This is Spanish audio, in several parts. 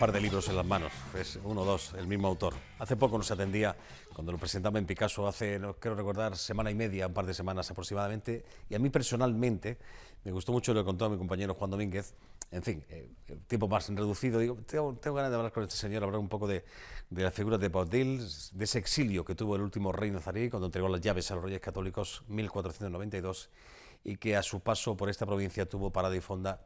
par de libros en las manos, es uno o dos, el mismo autor. Hace poco nos atendía cuando lo presentaba en Picasso, hace, no quiero recordar, semana y media, un par de semanas aproximadamente, y a mí personalmente me gustó mucho lo que contó a mi compañero Juan Domínguez, en fin, eh, tiempo más reducido, digo, tengo, ganas de hablar con este señor, hablar un poco de, de la figura de Baudil, de ese exilio que tuvo el último rey nazarí cuando entregó las llaves a los reyes católicos 1492 y que a su paso por esta provincia tuvo parada y fonda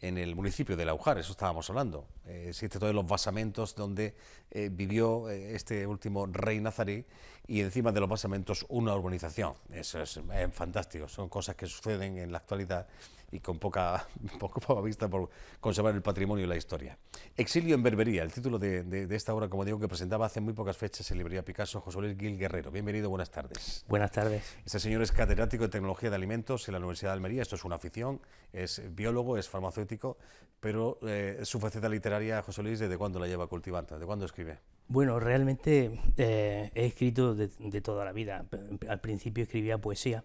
en el municipio de Laujar, eso estábamos hablando. Eh, todos los basamentos donde eh, vivió eh, este último rey nazarí y encima de los basamentos una urbanización. Eso es, es eh, fantástico, son cosas que suceden en la actualidad y con poca, poco, poca vista por conservar el patrimonio y la historia. Exilio en Berbería, el título de, esta obra, como digo, que presentaba hace muy pocas fechas en Librería Picasso José Luis Gil Guerrero. Bienvenido, buenas tardes. Buenas tardes. Este señor es catedrático de Tecnología de Alimentos en la Universidad de Almería, esto es una afición, es biólogo, es farmacéutico, pero eh, su faceta literaria, José Luis, ¿desde cuándo la lleva cultivando? ¿De cuándo escribe? Bueno, realmente eh, he escrito de, toda la vida. Al principio escribía poesía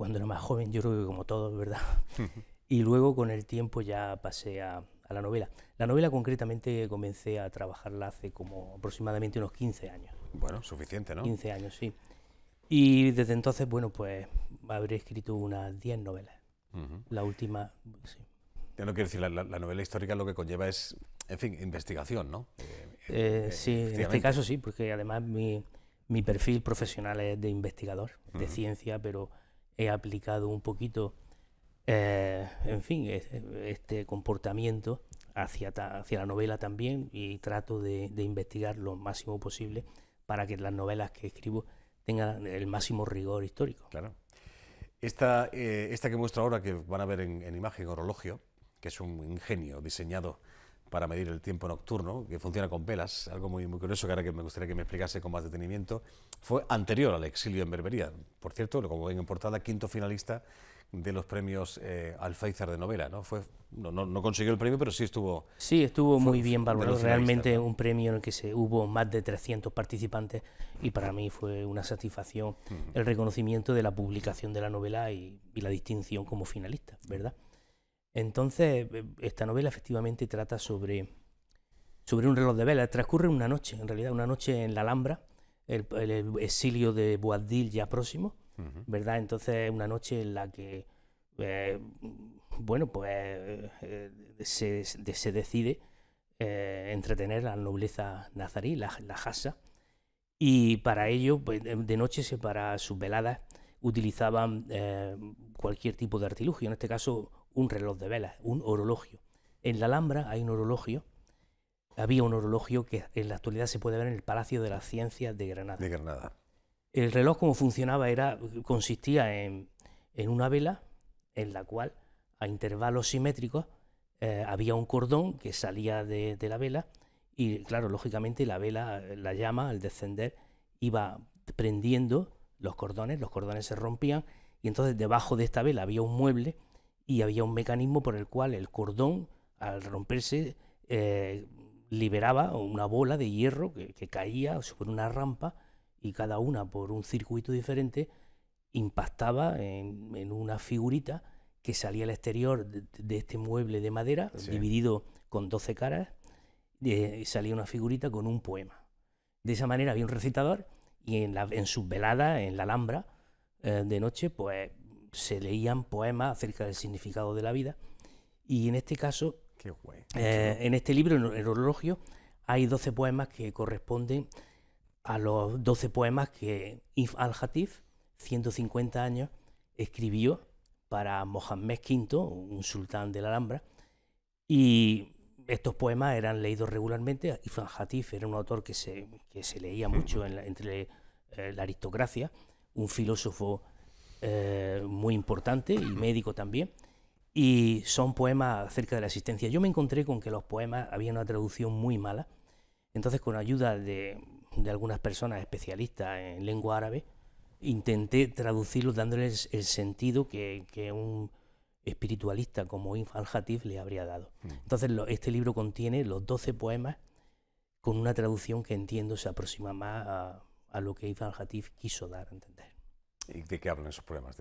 cuando era más joven, yo creo que como todos, ¿verdad? y luego con el tiempo ya pasé a, la novela. La novela concretamente comencé a trabajarla hace como aproximadamente unos 15 años. Bueno, suficiente, ¿no? 15 años, sí. Y desde entonces, bueno, pues habré escrito unas 10 novelas. La última, sí. Ya no quiero decir, la, novela histórica lo que conlleva es, en fin, investigación, ¿no? Eh, eh, eh, sí, en este caso sí, porque además mi, perfil profesional es de investigador, de ciencia, pero he aplicado un poquito, eh, en fin, este comportamiento hacia, la novela también y trato de, investigar lo máximo posible para que las novelas que escribo tengan el máximo rigor histórico. Claro. Esta, eh, esta que muestro ahora, que van a ver en, imagen, Orologio, que es un ingenio diseñado para medir el tiempo nocturno, que funciona con velas, algo muy, muy curioso que ahora que me gustaría que me explicase con más detenimiento, fue anterior al exilio en Berbería. Por cierto, como ven en portada, quinto finalista de los premios eh, de novela, ¿no? Fue, no, no, consiguió el premio, pero sí estuvo... Sí, estuvo muy bien valorado, realmente un premio en el que se hubo más de 300 participantes y para mí fue una satisfacción el reconocimiento de la publicación de la novela y la distinción como finalista, ¿verdad? Entonces, eh, esta novela efectivamente trata sobre, sobre un reloj de vela. Transcurre una noche, en realidad, una noche en la Alhambra, el, exilio de Boabdil ya próximo, ¿verdad? Entonces, una noche en la que, eh, bueno, pues eh, se, decide entretener a la nobleza nazarí, la, la jasa, y para ello, pues, de noche, se para sus veladas utilizaban cualquier tipo de artilugio, en este caso un reloj de vela, un orologio. En la Alhambra hay un orologio, había un orologio que en la actualidad se puede ver en el Palacio de las Ciencias de Granada. De El reloj como funcionaba era, consistía en, en una vela en la cual a intervalos simétricos eh, había un cordón que salía de, de, la vela y claro, lógicamente la vela, la llama al descender iba prendiendo los cordones, los cordones se rompían y entonces debajo de esta vela había un mueble y había un mecanismo por el cual el cordón, al romperse, eh, liberaba una bola de hierro que, caía sobre una rampa y cada una por un circuito diferente impactaba en, una figurita que salía al exterior de, este mueble de madera, dividido con 12 caras, y salía una figurita con un poema. De esa manera había un recitador y en, sus veladas, en la Alhambra, eh, de noche, pues se leían poemas acerca del significado de la vida. Y en este caso, eh, en este libro, en el orologio, hay 12 poemas que corresponden a los 12 poemas que If al-Hatif, 150 años, escribió para Mohammed V, un sultán de la Alhambra. Y estos poemas eran leídos regularmente. al Hatif era un autor que se, leía mucho entre eh, la aristocracia, un filósofo eh, muy importante y médico también, y son poemas acerca de la existencia. Yo me encontré con que los poemas habían una traducción muy mala, entonces con ayuda de, de algunas personas especialistas en lengua árabe, intenté traducirlos dándoles el sentido que, un espiritualista como Ibn al-Hatif le habría dado. Mm. Entonces este libro contiene los 12 poemas con una traducción que entiendo se aproxima más a, a lo que Ibn al-Hatif quiso dar a entender. ¿Y de qué hablan esos poemas?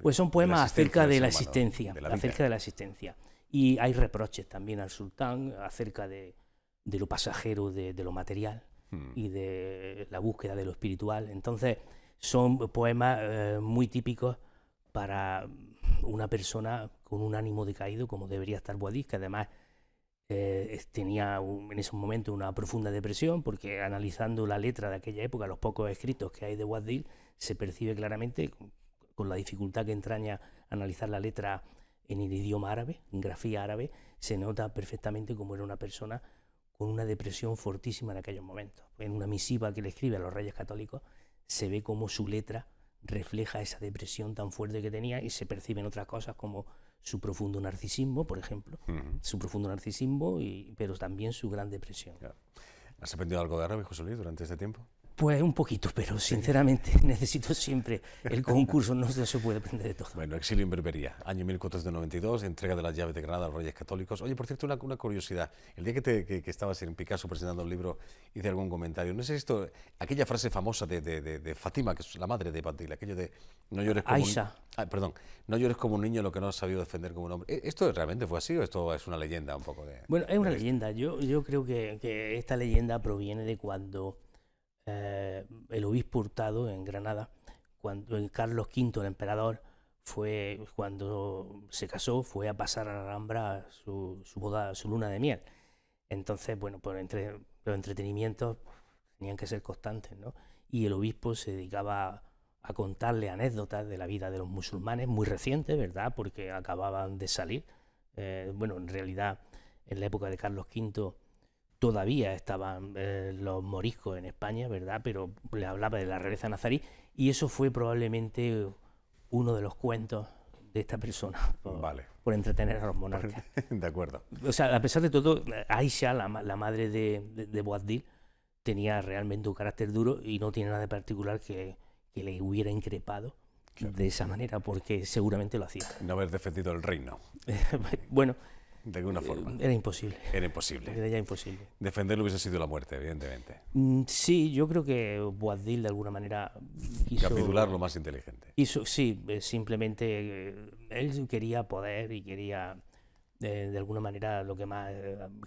pues son poemas acerca de la existencia, acerca de la existencia. Y hay reproches también al sultán acerca de, lo pasajero, de, lo material hmm. y de la búsqueda de lo espiritual. Entonces son poemas eh, muy típicos para una persona con un ánimo decaído como debería estar Boadís, que además eh, tenía en ese momento una profunda depresión, porque analizando la letra de aquella época, los pocos escritos que hay de Wadil se percibe claramente con la dificultad que entraña analizar la letra en el idioma árabe, en grafía árabe, se nota perfectamente cómo era una persona con una depresión fortísima en aquellos momentos. En una misiva que le escribe a los reyes católicos se ve cómo su letra refleja esa depresión tan fuerte que tenía y se perciben otras cosas como su profundo narcisismo, por ejemplo, su profundo narcisismo, y, pero también su gran depresión. ¿Has aprendido algo de árabe, José Luis, durante este tiempo? Pues un poquito, pero sinceramente necesito siempre el concurso, no se puede aprender de todo. Bueno, exilio en Berbería, año 1492, entrega de las llaves de Granada a los Reyes Católicos. Oye, por cierto, una, curiosidad. El día que, te, que, estabas en Picasso presentando el libro, hice algún comentario. No sé si esto, aquella frase famosa de, de, de, Fátima, que es la madre de Patila, aquello de no llores como Un, ah, perdón, no llores como un niño lo que no has sabido defender como un hombre. ¿E, ¿Esto realmente fue así o esto es una leyenda un poco de...? Bueno, es una leyenda. Yo, yo creo que, que esta leyenda proviene de cuando eh, el obispo Hurtado en Granada, cuando Carlos V, el emperador, fue cuando se casó, fue a pasar a la Alhambra su, boda, su luna de miel. Entonces, bueno, por entre, los entretenimientos tenían que ser constantes, ¿no? Y el obispo se dedicaba a contarle anécdotas de la vida de los musulmanes, muy recientes, ¿verdad? Porque acababan de salir. Eh, bueno, en realidad, en la época de Carlos V todavía estaban eh, los moriscos en España, ¿verdad? Pero le hablaba de la realeza nazarí y eso fue probablemente uno de los cuentos de esta persona por, entretener a los monarcas. De acuerdo. O sea, a pesar de todo, Aisha, la, la madre de, de, tenía realmente un carácter duro y no tiene nada de particular que, le hubiera increpado de esa manera, porque seguramente lo hacía. No haber defendido el reino. bueno de alguna eh, forma. Era imposible. Era imposible. Era ya imposible. Defenderlo hubiese sido la muerte, evidentemente. Mm, sí, yo creo que Boabdil de alguna manera Capitular lo más inteligente. sí, eh, simplemente eh, él quería poder y quería... de alguna manera lo que más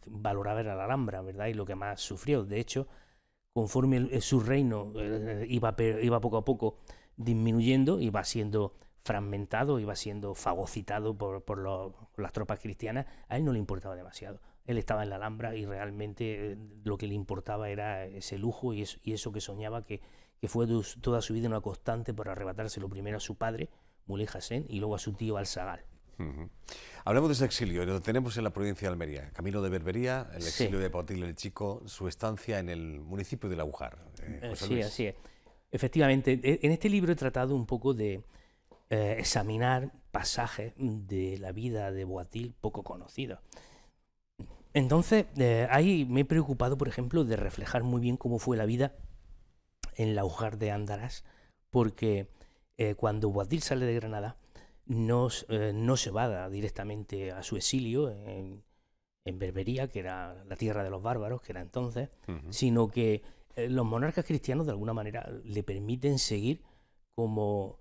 valoraba era la Alhambra, ¿verdad? Y lo que más sufrió. De hecho, conforme su reino iba, iba poco a poco disminuyendo, iba siendo fragmentado, iba siendo fagocitado por, por, las tropas cristianas, a él no le importaba demasiado. Él estaba en la Alhambra y realmente eh, lo que le importaba era ese lujo y, eso que soñaba que, fue toda su vida una constante por arrebatárselo primero a su padre, Muley Hassan, y luego a su tío Al-Sagal. Hablamos de ese exilio, lo tenemos en la provincia de Almería, Camino de Berbería, el exilio de Pautil el Chico, su estancia en el municipio de La eh, eh, sí, así es. Efectivamente, e, en este libro he tratado un poco de, eh, examinar pasajes de la vida de Boatil poco conocidos. Entonces, eh, ahí me he preocupado, por ejemplo, de reflejar muy bien cómo fue la vida en la hogar de Andaras, porque eh, cuando Boatil sale de Granada, no, se va directamente a su exilio en, Berbería, que era la tierra de los bárbaros, que era entonces, sino que los monarcas cristianos de alguna manera le permiten seguir como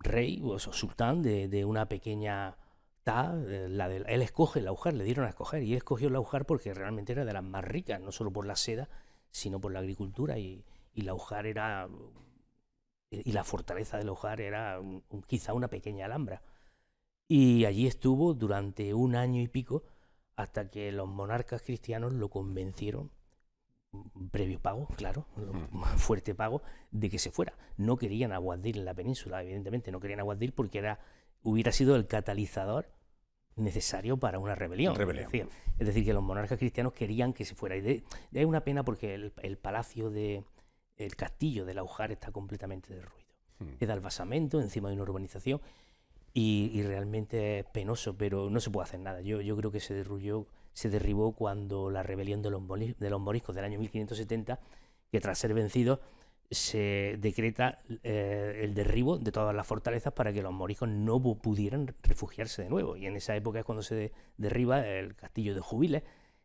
rey o sultán de, una pequeña ta, eh, él escoge el agujar, le dieron a escoger y él escogió el agujar porque realmente era de las más ricas, no solo por la seda, sino por la agricultura y, y la agujar era, eh, y la fortaleza del agujar era quizá una pequeña alhambra. Y allí estuvo durante un año y pico hasta que los monarcas cristianos lo convencieron Mm, previo pago, claro, mm. fuerte pago, de que se fuera. No querían aguadir en la península, evidentemente, no querían aguadir porque era, hubiera sido el catalizador necesario para una rebelión. Es, decir, que los monarcas cristianos querían que se fuera. Y de, una pena porque el, palacio de, el castillo de Laujar está completamente derruido. Queda hmm. Es el basamento, encima de una urbanización y, realmente es penoso, pero no se puede hacer nada. Yo, yo creo que se derruyó, se derribó cuando la rebelión de los, moriscos del año 1570, que tras ser vencidos se decreta eh, el derribo de todas las fortalezas para que los moriscos no pudieran refugiarse de nuevo. Y en esa época es cuando se derriba el castillo de Jubiles,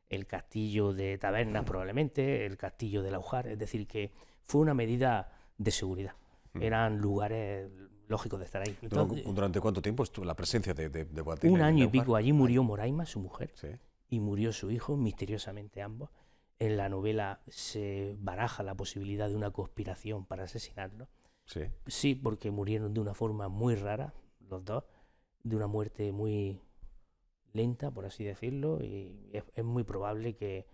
el castillo de Taberna, mm. probablemente, el castillo de Laujar, es decir, que fue una medida de seguridad. Mm. Eran lugares lógico de estar ahí. ¿Durante cuánto tiempo estuvo la presencia de, de, Un año y pico. Allí murió Moraima, su mujer, y murió su hijo, misteriosamente ambos. En la novela se baraja la posibilidad de una conspiración para asesinarlo. Sí. Sí, porque murieron de una forma muy rara, los dos, de una muerte muy lenta, por así decirlo, y es, muy probable que,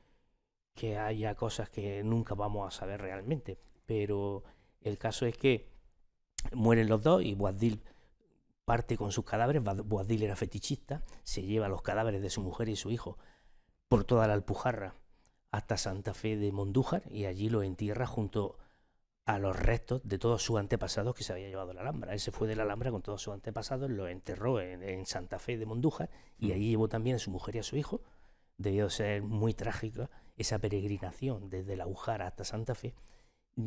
que haya cosas que nunca vamos a saber realmente. Pero el caso es que mueren los dos y Buadil parte con sus cadáveres. Buadil era fetichista, se lleva los cadáveres de su mujer y su hijo por toda la Alpujarra hasta Santa Fe de Mondújar y allí lo entierra junto a los restos de todos sus antepasados que se había llevado la Alhambra. Él se fue de la Alhambra con todos sus antepasados, lo enterró en, Santa Fe de Mondújar y mm. allí llevó también a su mujer y a su hijo. Debió ser muy trágica esa peregrinación desde la Ujara hasta Santa Fe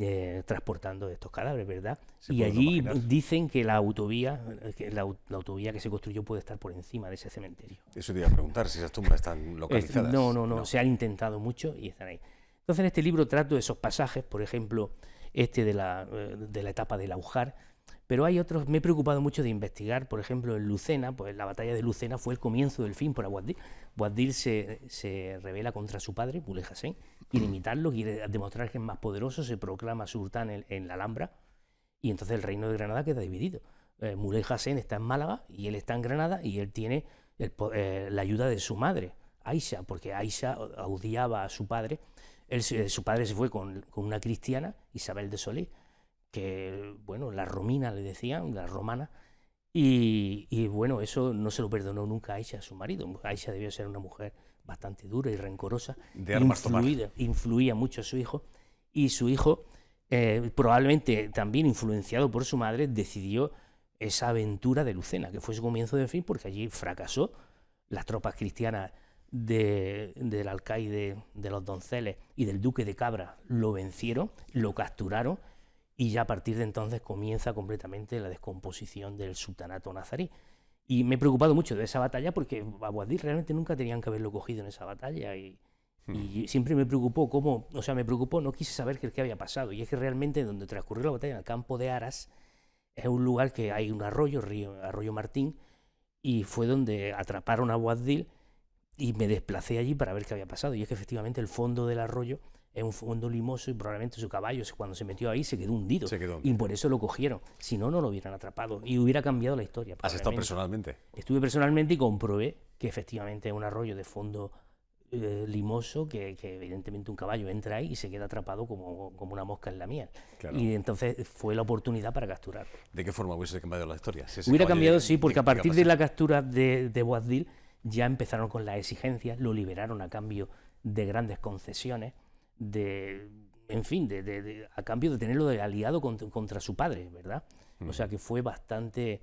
eh, transportando estos cadáveres, ¿verdad? y allí dicen que la autovía, que la, autovía que se construyó puede estar por encima de ese cementerio. Eso te iba a preguntar si esas tumbas están localizadas. no, no, no, se han intentado mucho y están ahí. Entonces en este libro trato de esos pasajes, por ejemplo, este de la, eh, de la etapa del Aujar, pero hay otros, me he preocupado mucho de investigar, por ejemplo, en Lucena, pues la batalla de Lucena fue el comienzo del fin para Guadir. Guadir se, se revela contra su padre, Mulej Hassan, quiere imitarlo, quiere demostrar que es más poderoso, se proclama sultán en, la Alhambra, y entonces el reino de Granada queda dividido. Eh, Mulej está en Málaga y él está en Granada y él tiene eh, la ayuda de su madre, Aisha, porque Aisha odiaba a su padre. su padre se fue con, con una cristiana, Isabel de Solís que, bueno, la romina le decían, la romana, y, bueno, eso no se lo perdonó nunca a Aisha, su marido. Aisha debió ser una mujer bastante dura y rencorosa, de armas influida, influía mucho a su hijo, y su hijo, eh, probablemente también influenciado por su madre, decidió esa aventura de Lucena, que fue su comienzo de fin, porque allí fracasó las tropas cristianas del alcaide de los donceles y del duque de Cabra lo vencieron, lo capturaron y ya a partir de entonces comienza completamente la descomposición del sultanato nazarí. Y me he preocupado mucho de esa batalla porque a realmente nunca tenían que haberlo cogido en esa batalla y, hmm. siempre me preocupó cómo, o sea, me preocupó, no quise saber qué, había pasado y es que realmente donde transcurrió la batalla en el campo de Aras es un lugar que hay un arroyo, río, arroyo Martín, y fue donde atraparon a Boadil y me desplacé allí para ver qué había pasado y es que efectivamente el fondo del arroyo ...es un fondo limoso y probablemente su caballo cuando se metió ahí se quedó hundido. Se quedó. Y por eso lo cogieron. Si no, no lo hubieran atrapado y hubiera cambiado la historia. ¿Has estado personalmente? Estuve personalmente y comprobé que efectivamente es un arroyo de fondo eh, limoso que, evidentemente un caballo entra ahí y se queda atrapado como, como una mosca en la miel. Y entonces fue la oportunidad para capturar. ¿De qué forma hubiese cambiado la historia? hubiera cambiado, sí, porque a partir de la captura de, de ya empezaron con las exigencias, lo liberaron a cambio de grandes concesiones de en fin, a cambio de tenerlo aliado contra, su padre, ¿verdad? O sea mm. que fue bastante,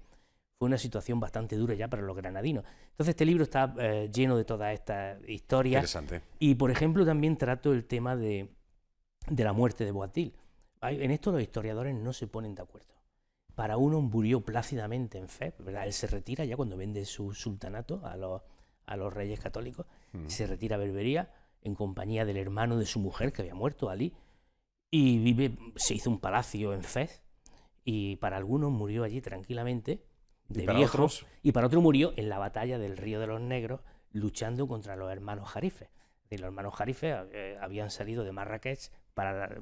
fue una situación bastante dura ya para los granadinos. Entonces este libro está eh, lleno de toda esta historia Interesante. Y por ejemplo también trato el tema de, de la muerte de Boatil. En esto los historiadores no se ponen de acuerdo. Para uno murió plácidamente en fe, ¿verdad? Él se retira ya cuando vende su sultanato a los, a los reyes católicos, mm. se retira a Berbería en compañía del hermano de su mujer que había muerto, Ali, y vive, se hizo un palacio en Fez y para algunos murió allí tranquilamente de viejos y para otro murió en la batalla del río de los negros luchando contra los hermanos Jarife. Y los hermanos Jarife eh, habían salido de Marrakech para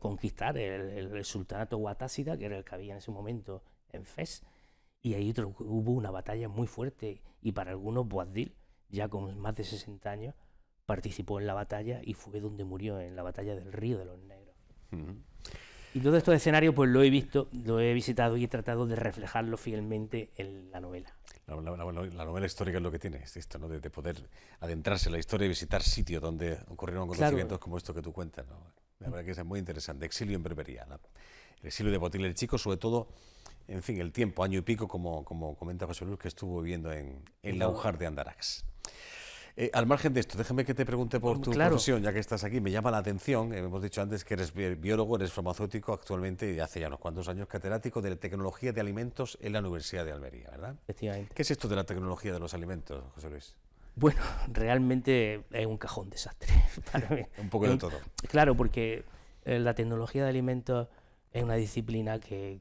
conquistar el, sultanato Guatásida, que era el que había en ese momento en Fez, y ahí hubo una batalla muy fuerte y para algunos Boadil, ya con más de 60 años, participó en la batalla y fue donde murió, en la batalla del Río de los Negros. Y todo esto escenario pues lo he visto, lo he visitado y he tratado de reflejarlo fielmente en la novela. La, novela histórica es lo que tiene, esto, ¿no? De, poder adentrarse en la historia y visitar sitios donde ocurrieron acontecimientos como esto que tú cuentas, La verdad que es muy interesante. Exilio en Berbería, el exilio de Botil el Chico, sobre todo en fin, el tiempo, año y pico, como, como comenta José Luis, que estuvo viviendo en, en Laujar de Andarax. Eh, al margen de esto, déjame que te pregunte por mm, tu profesión, ya que estás aquí. Me llama la atención, eh, hemos dicho antes que eres biólogo, eres farmacéutico actualmente y hace ya unos cuantos años catedrático de tecnología de alimentos en la Universidad de Almería, ¿verdad? Efectivamente. ¿Qué es esto de la tecnología de los alimentos, José Luis? Bueno, realmente es un cajón desastre para mí. un poco de todo. Claro, porque eh, la tecnología de alimentos es una disciplina que,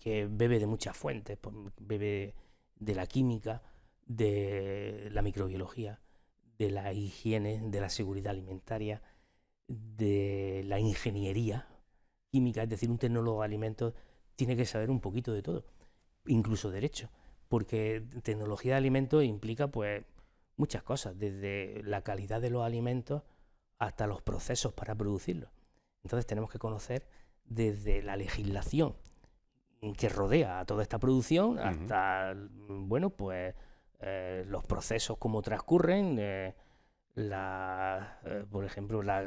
que bebe de muchas fuentes, bebe de la química, de la microbiología, de la higiene, de la seguridad alimentaria, de la ingeniería química, es decir, un tecnólogo de alimentos tiene que saber un poquito de todo, incluso derecho, porque tecnología de alimentos implica pues muchas cosas, desde la calidad de los alimentos hasta los procesos para producirlos. Entonces tenemos que conocer desde la legislación que rodea a toda esta producción hasta, bueno, pues eh, los procesos como transcurren, eh, la, eh, por ejemplo, la,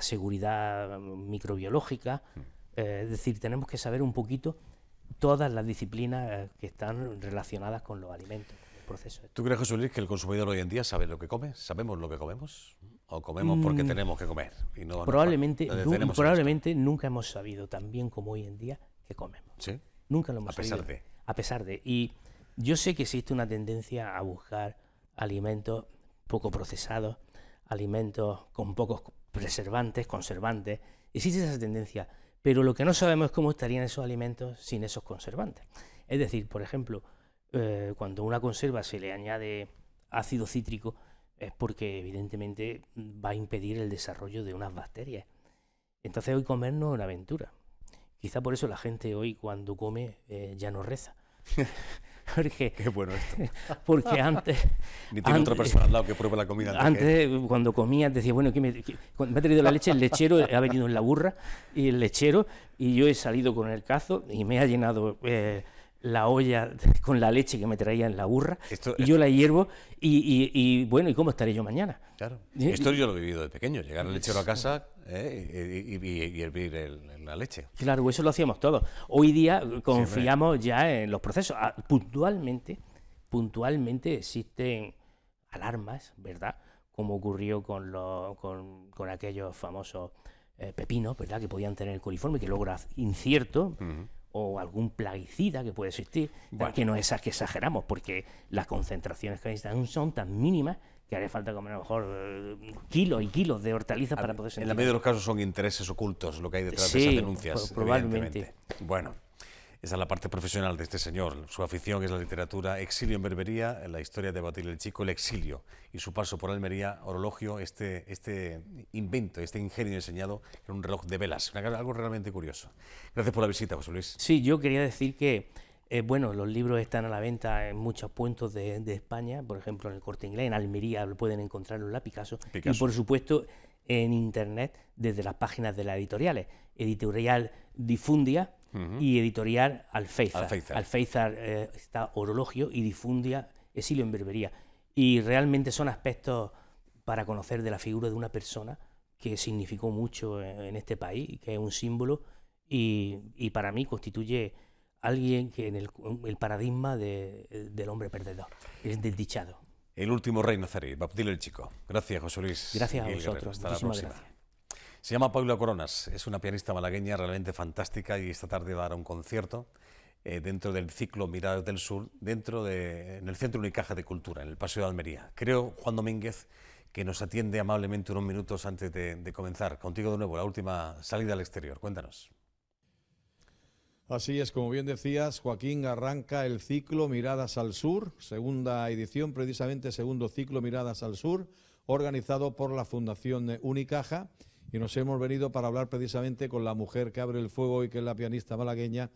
seguridad microbiológica. Mm. es decir, tenemos que saber un poquito todas las disciplinas que están relacionadas con los alimentos. proceso. Este. ¿Tú crees, José Luis, que el consumidor hoy en día sabe lo que come? ¿Sabemos lo que comemos? ¿O comemos mm. porque tenemos que comer? Y no probablemente probablemente nunca hemos sabido tan bien como hoy en día que comemos. ¿Sí? Nunca lo hemos sabido. A pesar de. A pesar de. Y yo sé que existe una tendencia a buscar alimentos poco procesados, alimentos con pocos preservantes, conservantes. Existe esa tendencia, pero lo que no sabemos es cómo estarían esos alimentos sin esos conservantes. Es decir, por ejemplo, eh, cuando a una conserva se le añade ácido cítrico, es porque evidentemente va a impedir el desarrollo de unas bacterias. Entonces hoy comer no es una aventura. Quizá por eso la gente hoy cuando come eh, ya no reza. Porque, Qué bueno Porque antes... Ni tiene otra persona al lado que pruebe la comida. Antes, eh, cuando comía, decía, bueno, que me, ha traído la leche el lechero, eh, ha venido en la burra, y el lechero, y yo he salido con el cazo y me ha llenado... Eh, la olla con la leche que me traía en la burra y yo la hiervo y, bueno, ¿y cómo estaré yo mañana? Claro. Esto yo lo he vivido de pequeño, llegar al lechero a casa ¿eh? y, hervir la leche. Claro, eso lo hacíamos todos. Hoy día confiamos ya en los procesos. Ah, puntualmente, puntualmente existen alarmas, ¿verdad? Como ocurrió con, con, aquellos famosos eh, pepinos, ¿verdad? Que podían tener el coliforme, que luego era incierto. o algún plaguicida que puede existir, que no es que exageramos, porque las concentraciones que necesitan son tan mínimas que haría falta comer a lo mejor eh, kilos y kilos de hortalizas para poder sentir. En la mayoría de los casos son intereses ocultos lo que hay detrás de esas denuncias. Probablemente. Bueno. Esa es la parte profesional de este señor. Su afición es la literatura, exilio en Berbería, la historia de Batil el Chico, el exilio y su paso por Almería, orologio, este, este invento, este ingenio diseñado en un reloj de velas. Algo realmente curioso. Gracias por la visita, José Luis. Sí, yo quería decir que eh, bueno, los libros están a la venta en muchos puntos de, España, por ejemplo en el Corte Inglés, en Almería lo pueden encontrar en la Picasso, y por supuesto en Internet desde las páginas de las editoriales, editorial Difundia y editorial Alféizar. Alféizar, eh, está Orologio y Difundia Exilio en Berbería. Y realmente son aspectos para conocer de la figura de una persona que significó mucho en, este país, que es un símbolo y, y para mí constituye alguien que en el, paradigma eh, del hombre perdedor, es desdichado. El último rey nazarí, el Chico. Gracias, José Luis. Gracias a Hasta la próxima. Se llama Paula Coronas, es una pianista malagueña realmente fantástica y esta tarde va a dar un concierto eh, dentro del ciclo Miradas del Sur, dentro de, en el Centro Unicaja de Cultura, en el Paseo de Almería. Creo, Juan Domínguez, que nos atiende amablemente unos minutos antes de comenzar. Contigo de nuevo, la última salida al exterior. Cuéntanos. Así es, como bien decías, Joaquín arranca el ciclo Miradas al Sur, segunda edición, precisamente segundo ciclo Miradas al Sur, organizado por la Fundación Unicaja. Y nos hemos venido para hablar precisamente con la mujer que abre el fuego y que es la pianista malagueña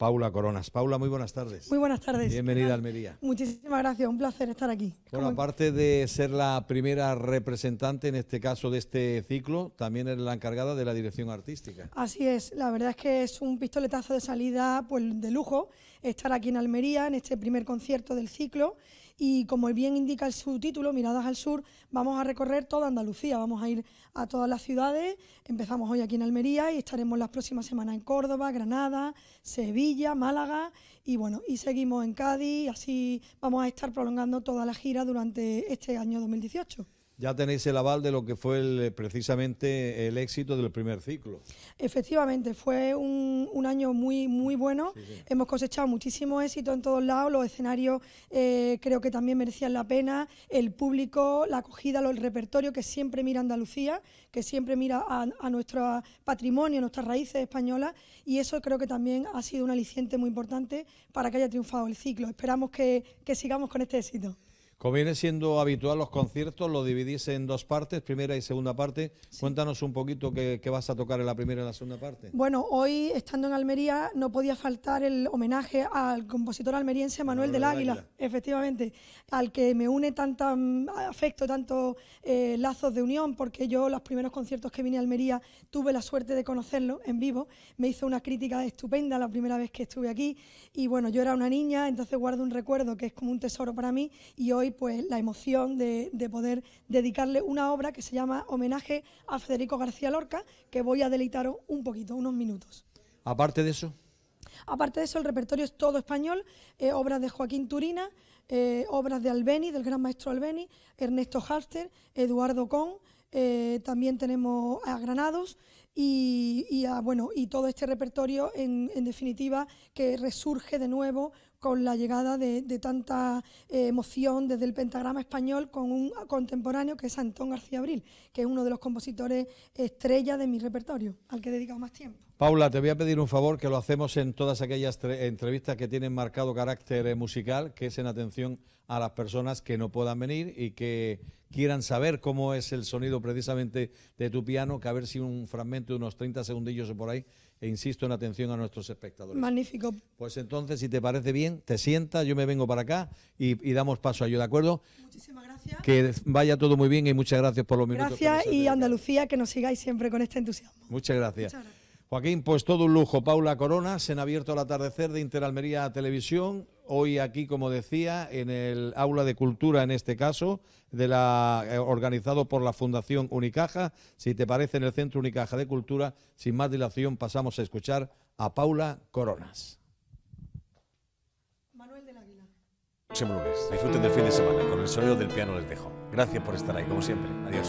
Paula Coronas. Paula, muy buenas tardes. Muy buenas tardes. Bienvenida a Almería. Muchísimas gracias, un placer estar aquí. Bueno, aparte de ser la primera representante, en este caso, de este ciclo, también es la encargada de la dirección artística. Así es, la verdad es que es un pistoletazo de salida pues, de lujo estar aquí en Almería, en este primer concierto del ciclo y como bien indica su título, Miradas al Sur, vamos a recorrer toda Andalucía, vamos a ir a todas las ciudades, empezamos hoy aquí en Almería y estaremos las próximas semanas en Córdoba, Granada, Sevilla, Málaga y bueno, y seguimos en Cádiz, así vamos a estar prolongando toda la gira durante este año 2018 ya tenéis el aval de lo que fue eh, precisamente el éxito del primer ciclo. Efectivamente, fue un, año muy, muy bueno. Hemos cosechado muchísimo éxito en todos lados. Los escenarios eh, creo que también merecían la pena. El público, la acogida, el repertorio que siempre mira Andalucía, que siempre mira a, nuestro patrimonio, nuestras raíces españolas. Y eso creo que también ha sido un aliciente muy importante para que haya triunfado el ciclo. Esperamos que sigamos con este éxito. Como viene siendo habitual, los conciertos los dividís en dos partes, primera y segunda parte. Cuéntanos un poquito qué, vas a tocar en la primera y la segunda parte. Bueno, hoy estando en Almería no podía faltar el homenaje al compositor almeriense Manuel, del, Águila, efectivamente, al que me une tanto mm, afecto, tanto eh, lazos de unión, porque yo los primeros conciertos que vine a Almería tuve la suerte de conocerlo en vivo. Me hizo una crítica estupenda la primera vez que estuve aquí y bueno, yo era una niña, entonces guardo un recuerdo que es como un tesoro para mí y hoy pues, la emoción de, poder dedicarle una obra que se llama Homenaje a Federico García Lorca, que voy a deleitaros un poquito, unos minutos. Aparte de eso. Aparte de eso, el repertorio es todo español, eh, obras de Joaquín Turina, eh, obras de Albeni, del gran maestro Albeni, Ernesto Halster, Eduardo Con, eh, también tenemos a Granados y, a, bueno, y todo este repertorio, en, definitiva, que resurge de nuevo con la llegada de, tanta eh, emoción desde el pentagrama español con un contemporáneo que es Antón García Abril, que es uno de los compositores estrella de mi repertorio, al que he dedicado más tiempo. Paula, te voy a pedir un favor que lo hacemos en todas aquellas entrevistas que tienen marcado carácter eh, musical, que es en atención a las personas que no puedan venir y que quieran saber cómo es el sonido precisamente de tu piano, que a ver si un fragmento de unos 30 segundillos o por ahí e insisto en atención a nuestros espectadores. Magnífico. Pues entonces, si te parece bien, te sientas, yo me vengo para acá y, damos paso a ello, ¿de acuerdo? Muchísimas gracias. Que vaya todo muy bien y muchas gracias por los minutos. Gracias y Andalucía, que nos sigáis siempre con este entusiasmo. Muchas gracias. Muchas gracias. Joaquín, pues todo un lujo. Paula Coronas, se han abierto el atardecer de Interalmería Televisión. Hoy aquí, como decía, en el aula de cultura, en este caso, eh, organizado por la Fundación Unicaja. Si te parece, en el Centro Unicaja de Cultura, sin más dilación, pasamos a escuchar a Paula Coronas. Manuel del Águila. Próximo lunes. Disfruten del fin de semana. Con el sonido del piano les dejo. Gracias por estar ahí, como siempre. Adiós.